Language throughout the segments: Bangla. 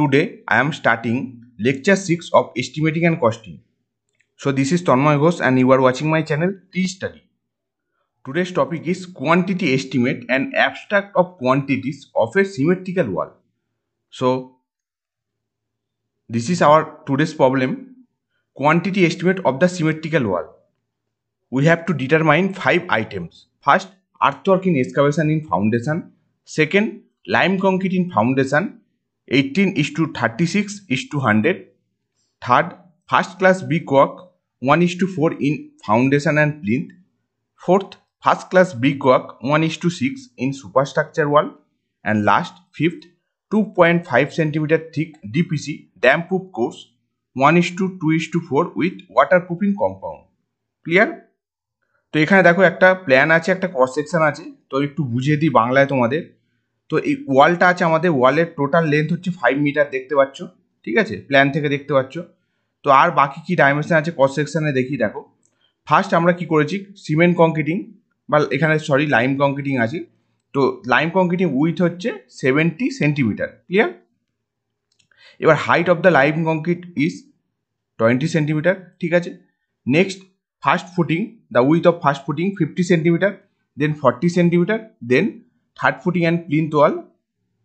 Today I am starting lecture 6 of estimating and costing. So this is Tanmoy Ghosh and you are watching my channel T-Study. Today's topic is quantity estimate and abstract of quantities of a symmetrical wall. So this is our today's problem quantity estimate of the symmetrical wall. We have to determine 5 items. First earthwork in excavation in foundation. Second lime concrete in foundation eighteen is to thirty six is to hundred third first class B quack one is to four in foundation and plinth fourth first class B quack one is to six in super structure wall and last fifth two point five centimetre thick DPC ড্যামপ্রুফ course one is to two is to four with water waterproofing compound clear তো এখানে দেখো একটা প্ল্যান আছে একটা ক্রস সেকশন আছে তো একটু বুঝিয়ে দিই বাংলায় তোমাদের তো এই ওয়ালটা আছে আমাদের ওয়ালের টোটাল লেন্থ হচ্ছে ফাইভ মিটার দেখতে পাচ্ছ ঠিক আছে প্ল্যান থেকে দেখতে পাচ্ছ তো আর বাকি কি ডাইমেনশান আছে কস সেকশানে দেখি দেখো ফার্স্ট আমরা কি করেছি সিমেন্ট কংক্রিটিং বা এখানে সরি লাইম কংক্রিটিং আছে তো লাইম কংক্রিটিং উইথ হচ্ছে সেভেন্টি সেন্টিমিটার ক্লিয়ার এবার height of the lime concrete is twenty centimetre ঠিক আছে next first footing the width of first footing fifty centimetre then forty centimetre then third footing and plinth wall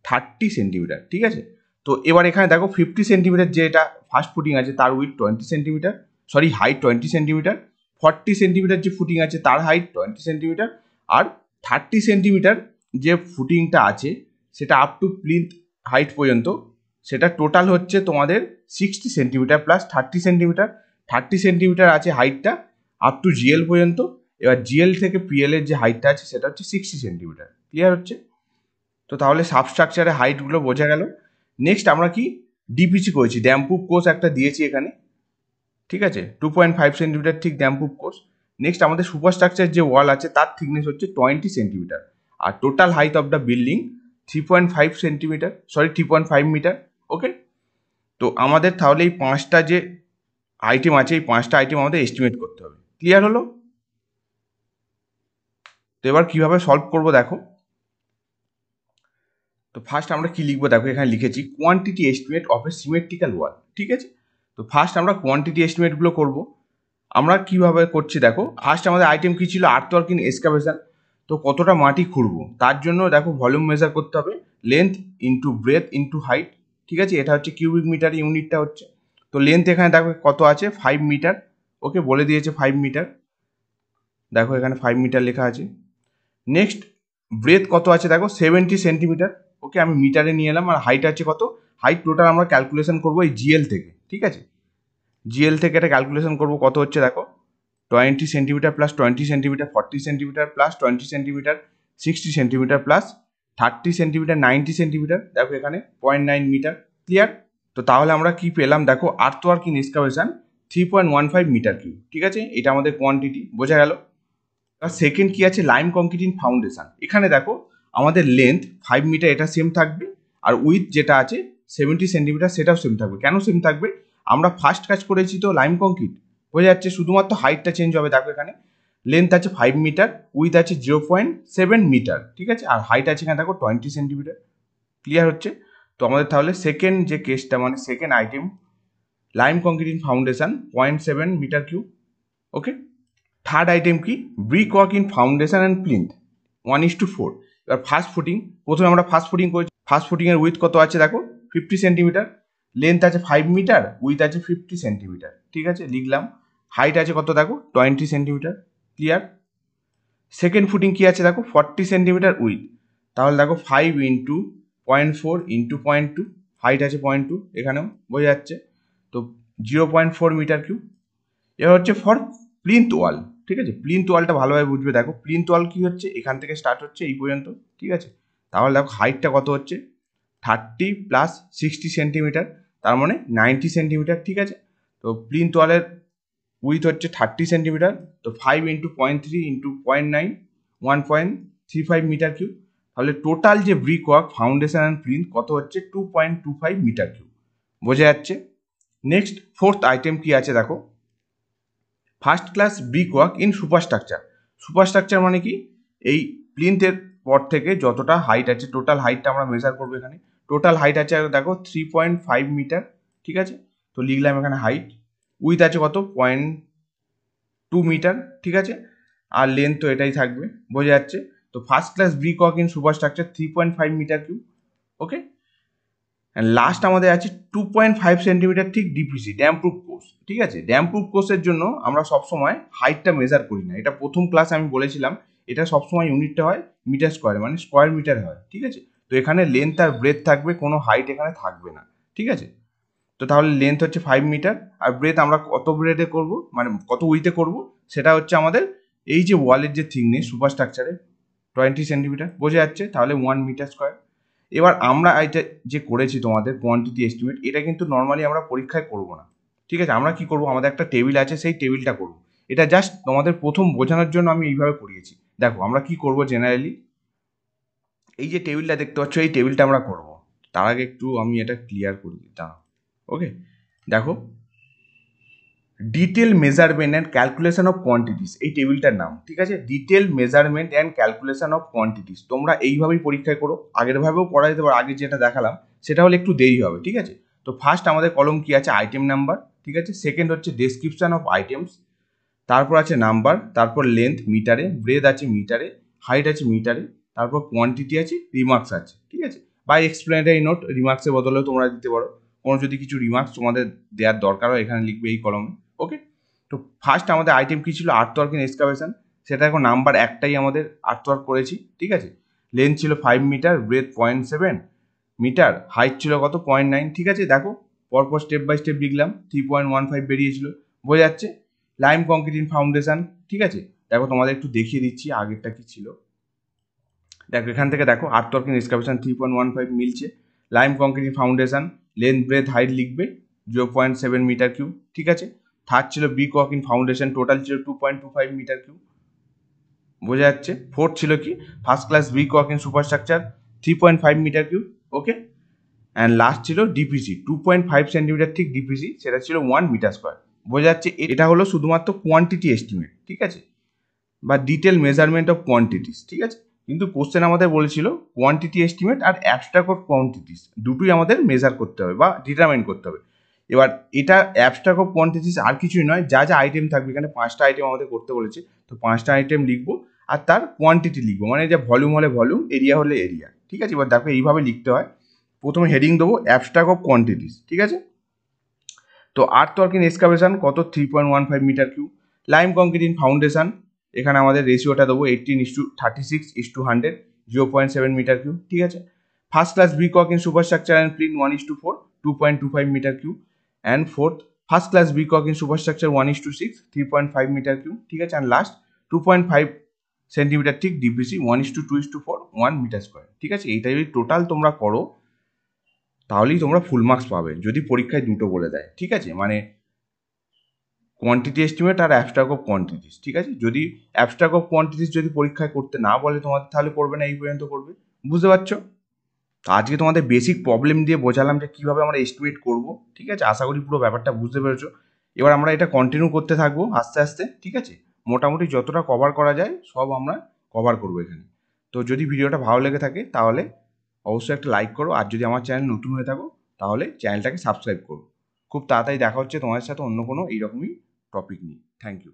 thirty centimetre ঠিক আছে তো এবার এখানে দেখো ফিফটি সেন্টিমিটার যে এটা ফার্স্ট ফুটিং আছে তার width twenty centimetre sorry height twenty centimetre forty centimetre যে ফুটিং আছে তার হাইট টোয়েন্টি সেন্টিমিটার আর থার্টি সেন্টিমিটার যে ফুটিংটা আছে সেটা আপ টু প্লিন্থ হাইট পর্যন্ত সেটা টোটাল হচ্ছে তোমাদের sixty centimetre plus thirty centimetre thirty centimetre আছে হাইটটা আপ টু জিএল পর্যন্ত এবার জিএল থেকে পিএল এর যে হাইটটা আছে সেটা হচ্ছে সিক্সটি সেন্টিমিটার ক্লিয়ার হচ্ছে তো তাহলে সাবস্ট্রাকচারের হাইটগুলো বোঝা গেল নেক্সট আমরা কি ডিপিসি করেছি ড্যাম্পুপ কোর্স একটা দিয়েছি এখানে ঠিক আছে টু পয়েন্ট ফাইভ সেন্টিমিটার ঠিক ড্যাম্পুপ কোর্স নেক্সট আমাদের সুপারস্ট্রাকচার যে ওয়াল আছে তার থিকনেস হচ্ছে টোয়েন্টি সেন্টিমিটার আর total height of the building three point five centimetre sorry three point five metre okay তো আমাদের তাহলে এই পাঁচটা যে আইটেম আছে এই পাঁচটা আইটেম আমাদের এস্টিমেট করতে হবে ক্লিয়ার হলো তো এবার কিভাবে সলভ করব দেখো তো ফার্স্ট আমরা কি লিখবো দেখো এখানে লিখেছি quantity estimate of a symmetrical wall ঠিক আছে তো ফার্স্ট আমরা কোয়ান্টিটি এস্টিমেটগুলো করব আমরা কিভাবে করছি দেখো ফার্স্ট আমাদের আইটেম কী ছিল আর্থওয়ার্কিং এক্সকাভেশন তো কতটা মাটি খুঁড়বো তার জন্য দেখো ভলিউম মেজার করতে হবে length into breadth into height ঠিক আছে এটা হচ্ছে কিউবিক মিটার ইউনিটটা হচ্ছে তো লেন্থ এখানে দেখো কত আছে ফাইভ মিটার ওকে বলে দিয়েছে ফাইভ মিটার দেখো এখানে ফাইভ মিটার লেখা আছে নেক্সট ব্রেথ কত আছে দেখো সেভেন্টি সেন্টিমিটার ওকে আমি মিটারে নিয়ে এলাম আর হাইট আছে কত হাইট টোটাল আমরা ক্যালকুলেশন করবো এই জিএল থেকে ঠিক আছে জিএল থেকে এটা ক্যালকুলেশন করবো কত হচ্ছে দেখো twenty centimetre plus twenty centimetre forty centimetre plus twenty centimetre sixty centimetre plus thirty centimetre ninety centimetre দেখো এখানে পয়েন্ট নাইন মিটার ক্লিয়ার তো তাহলে আমরা কি পেলাম দেখো earthwork in excavation three point one five metre cu ঠিক আছে এটা আমাদের কোয়ান্টিটি বোঝা গেল সেকেন্ড কি আছে লাইম কংক্রিটিন ফাউন্ডেশন এখানে দেখো আমাদের লেন্থ ফাইভ মিটার এটা সেম থাকবে আর উইথ যেটা আছে সেভেন্টি সেন্টিমিটার সেটাও সেম থাকবে কেন সেম থাকবে আমরা ফার্স্ট কাজ করেছি তো লাইম কংক্রিট বোঝা যাচ্ছে শুধুমাত্র হাইটটা চেঞ্জ হবে দেখো এখানে লেন্থ আছে ফাইভ মিটার উইথ আছে জিরো পয়েন্ট সেভেন মিটার ঠিক আছে আর হাইট আছে এখানে দেখো টোয়েন্টি সেন্টিমিটার ক্লিয়ার হচ্ছে তো আমাদের তাহলে সেকেন্ড যে কেসটা মানে second item lime concreting foundation point seven metre cube okay third item কি brick work in foundation and plinth one is to four এবার ফার্স্ট ফুটিং প্রথমে আমরা ফার্স্ট ফুটিং করেছি ফার্স্ট ফুটিংয়ের উইথ কত আছে দেখো ফিফটি সেন্টিমিটার লেন্থ আছে ফাইভ মিটার উইথ আছে ফিফটি সেন্টিমিটার ঠিক আছে লিখলাম হাইট আছে কত দেখো twenty centimetre clear second footing কী আছে দেখো ফর্টি সেন্টিমিটার উইথ তাহলে দেখো five into point four into point two height আছে পয়েন্ট টু এখানেও বোঝা যাচ্ছে তো zero point four metre cu এবার হচ্ছে ফর প্লিন্থ ওয়াল ঠিক আছে প্লিন্থ ওয়ালটা ভালোভাবে বুঝবে দেখো প্লিন্থ ওয়াল কী হচ্ছে এখান থেকে স্টার্ট হচ্ছে এই পর্যন্ত ঠিক আছে তাহলে দেখো হাইটটা কত হচ্ছে থার্টি প্লাস সিক্সটি সেন্টিমিটার তার মানে নাইনটি সেন্টিমিটার ঠিক আছে তো প্লিন ওয়ালের উইথ হচ্ছে থার্টি সেন্টিমিটার তো five into point three into point nine one point three five metre cube তাহলে টোটাল যে brick work foundation and plinth কত হচ্ছে two point two five metre cube বোঝা যাচ্ছে নেক্সট ফোর্থ আইটেম কি আছে দেখো first class brick work in superstructure superstructure মানে কি এই প্লিন্থের পর থেকে যতটা হাইট আছে টোটাল হাইটটা আমরা মেজার করবো এখানে টোটাল হাইট আছে দেখো থ্রি পয়েন্ট ফাইভ মিটার ঠিক আছে তো লিখলাম এখানে হাইট উইথ আছে কত পয়েন্ট টু মিটার ঠিক আছে আর লেন্থ তো এটাই থাকবে বোঝা যাচ্ছে তো first class brick work in superstructure three point five metre cu okay last আমাদের আছে টু পয়েন্ট ফাইভ সেন্টিমিটার ঠিক ডিপিসি ড্যাম্প্রুভ কোর্স ঠিক আছে ড্যাম্প্রুভ কোর্সের জন্য আমরা সবসময় হাইটটা মেজার করি না এটা প্রথম ক্লাসে আমি বলেছিলাম এটা সবসময় ইউনিটটা হয় মিটার স্কোয়ার মানে স্কোয়ার মিটার হয় ঠিক আছে তো এখানে লেন্থ আর ব্রেথ থাকবে কোনো হাইট এখানে থাকবে না ঠিক আছে তো তাহলে লেন্থ হচ্ছে ফাইভ মিটার আর ব্রেথ আমরা কত ব্রেথে করব মানে কত উইথে করব সেটা হচ্ছে আমাদের এই যে ওয়ালের যে থিকনেস সুপার স্ট্রাকচারে টোয়েন্টি সেন্টিমিটার বোঝা যাচ্ছে তাহলে ওয়ান মিটার স্কোয়ার এবার আমরা এটা যে করেছি তোমাদের কোয়ান্টিটি এস্টিমেট এটা কিন্তু নর্মালি আমরা পরীক্ষায় করব না ঠিক আছে আমরা কি করব আমাদের একটা টেবিল আছে সেই টেবিলটা করব এটা জাস্ট তোমাদের প্রথম বোঝানোর জন্য আমি এইভাবে করিয়েছি দেখো আমরা কি করব জেনারেলি এই যে টেবিলটা দেখতে পাচ্ছ এই টেবিলটা আমরা করব তার আগে একটু আমি এটা ক্লিয়ার করি দিই দাঁড়াও ওকে দেখো detail measurement and calculation of quantities এই টেবিলটার নাম ঠিক আছে detail measurement and calculation of quantities তোমরা এইভাবেই পরীক্ষায় করো আগেরভাবেও করা যেতে পারে আগে যেটা দেখালাম সেটা হলে একটু দেরি হবে ঠিক আছে তো ফার্স্ট আমাদের কলম কি আছে আইটেম নাম্বার ঠিক আছে সেকেন্ড হচ্ছে ডেসক্রিপশান অফ আইটেমস তারপর আছে নাম্বার তারপর লেন্থ মিটারে ব্রেথ আছে মিটারে হাইট আছে মিটারে তারপর কোয়ান্টিটি আছে রিমার্কস আছে ঠিক আছে বা এক্সপ্লেনারি নোট রিমার্কসের বদলেও তোমরা দিতে পারো কোনো যদি কিছু রিমার্কস তোমাদের দেওয়ার দরকার হয় এখানে লিখবে এই কলমে ওকে তো ফার্স্ট আমাদের আইটেম কী ছিল আর্থওয়ার্কিং এক্সকাভেশন সেটা এখন নাম্বার একটাই আমাদের আর্থওয়ার্ক করেছি ঠিক আছে লেন্থ ছিল five metre breadth point seven metre height ছিল কত পয়েন্ট নাইন ঠিক আছে দেখো পরপর স্টেপ বাই স্টেপ লিখলাম থ্রি পয়েন্ট ওয়ান ফাইভ বেরিয়েছিল বোঝা যাচ্ছে লাইম কংক্রিট ইন ফাউন্ডেশন ঠিক আছে দেখো তোমাদের একটু দেখিয়ে দিচ্ছি আগেরটা কি ছিল দেখো এখান থেকে দেখো earthwork in excavation three point one five মিলছে lime concrete foundation length breadth height লিখবে zero point seven metre cu ঠিক আছে থার্ড ছিল কক ইন ফাউন্ডেশন টোটাল ছিল two point two five metre cu বোঝা যাচ্ছে ফোর্থ ছিল কি ফার্স্ট ক্লাস কক in superstructure three point five metre cu okay and last ছিল DPC two point five centimetre ঠিক ডিপিসি সেটা ছিল ওয়ান মিটার স্কোয়ার বোঝা যাচ্ছে এটা হলো শুধুমাত্র কোয়ান্টিটি এস্টিমেট ঠিক আছে বা ডিটেল মেজারমেন্ট অফ কোয়ান্টিটিস ঠিক আছে কিন্তু কোশ্চেন আমাদের বলেছিল কোয়ান্টিটি এস্টিমেট আর অ্যাবস্ট্রাক্ট অফ কোয়ান্টিটিস দুটোই আমাদের মেজার করতে হবে বা ডিটারমাইন করতে হবে এবার এটা অ্যাবস্ট্রাক্ট অফ কোয়ান্টিটিস আর কিছুই নয় যা যা আইটেম থাকবে এখানে পাঁচটা আইটেম আমাদের করতে বলেছে তো পাঁচটা আইটেম লিখবো আর তার কোয়ান্টিটি লিখবো মানে যে ভলিউম হলে ভলিউম এরিয়া হলে এরিয়া ঠিক আছে এবার দেখো এইভাবে লিখতে হয় প্রথমে হেডিং দেবো অ্যাবস্ট্রাক্ট অফ কোয়ান্টিটিস ঠিক আছে তো আর্থ ওয়ার্কিং এক্সকাভেশন কত three point one five metre cu lime concrete in foundation এখানে আমাদের রেশিওটা দেবো eighteen is to thirty six is to hundred zero point seven metre cu ঠিক আছে ফার্স্ট ক্লাস কক in superstructure and plinth one is to four two point two five metre cu and fourth first class B কক in superstructure one is to six three point five metre cube ঠিক আছে and last two point five centimetre ঠিক DPC one is to two is to four one metre square ঠিক আছে এইটা যদি টোটাল তোমরা করো তাহলেই তোমরা ফুল মার্কস পাবে যদি পরীক্ষায় দুটো বলে দেয় ঠিক আছে মানে কোয়ান্টিটি এস্টিমেট আর অ্যাবস্ট্রাক অফ কোয়ান্টিটিস ঠিক আছে যদি অ্যাবস্ট্রাক অফ কোয়ান্টিটিস যদি পরীক্ষায় করতে না বলে তোমাদের তাহলে করবে না এই পর্যন্ত করবে বুঝতে পারছো তো আজকে তোমাদের বেসিক প্রবলেম দিয়ে বোঝালাম যে কীভাবে আমরা এস্টিমেট করব ঠিক আছে আশা করি পুরো ব্যাপারটা বুঝতে পেরেছো এবার আমরা এটা কন্টিনিউ করতে থাকবো আস্তে আস্তে ঠিক আছে মোটামুটি যতটা কভার করা যায় সব আমরা কভার করবো এখানে তো যদি ভিডিওটা ভালো লেগে থাকে তাহলে অবশ্যই একটা লাইক করো আর যদি আমার চ্যানেল নতুন হয়ে থাকো তাহলে চ্যানেলটাকে সাবস্ক্রাইব করো খুব তাড়াতাড়ি দেখা হচ্ছে তোমাদের সাথে অন্য কোনো এইরকমই টপিক নিয়ে থ্যাংক ইউ